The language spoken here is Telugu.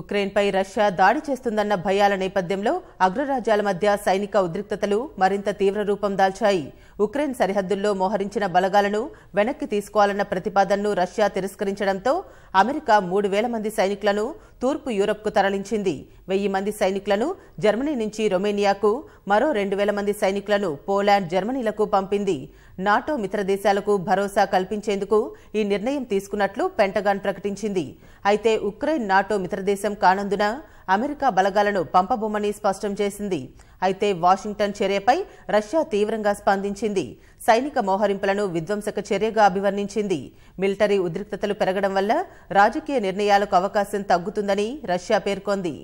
ఉక్రెయిన్పై రష్యా దాడి చేస్తుందన్న భయాల నేపథ్యంలో అగ్రరాజ్యాల మధ్య సైనిక ఉద్రిక్తతలు మరింత తీవ్ర రూపం దాల్చాయి ఉక్రెయిన్ సరిహద్దుల్లో మోహరించిన బలగాలను వెనక్కి తీసుకోవాలన్న ప్రతిపాదనను రష్యా తిరస్కరించడంతో అమెరికా మూడు వేల మంది సైనికులను తూర్పు యూరప్కు తరలించింది వెయ్యి మంది సైనికులను జర్మనీ నుంచి రొమేనియాకు మరో రెండు వేల మంది సైనికులను పోలాండ్ జర్మనీలకు పంపింది నాటో మిత్ర దేశాలకు భరోసా కల్పించేందుకు ఈ నిర్ణయం తీసుకున్నట్లు పెంటగాన్ ప్రకటించింది అయితే ఉక్రెయిన్ నాటో మిత్రదేశ దేశం కానందున అమెరికా బలగాలను పంపబోమని స్పష్టం చేసింది అయితే వాషింగ్టన్ చర్యపై రష్యా తీవ్రంగా స్పందించింది సైనిక మోహరింపులను విధ్వంసక చర్యగా అభివర్ణించింది మిలిటరీ ఉద్రిక్తతలు పెరగడం వల్ల రాజకీయ నిర్ణయాలకు అవకాశం తగ్గుతుందని రష్యా పేర్కొంది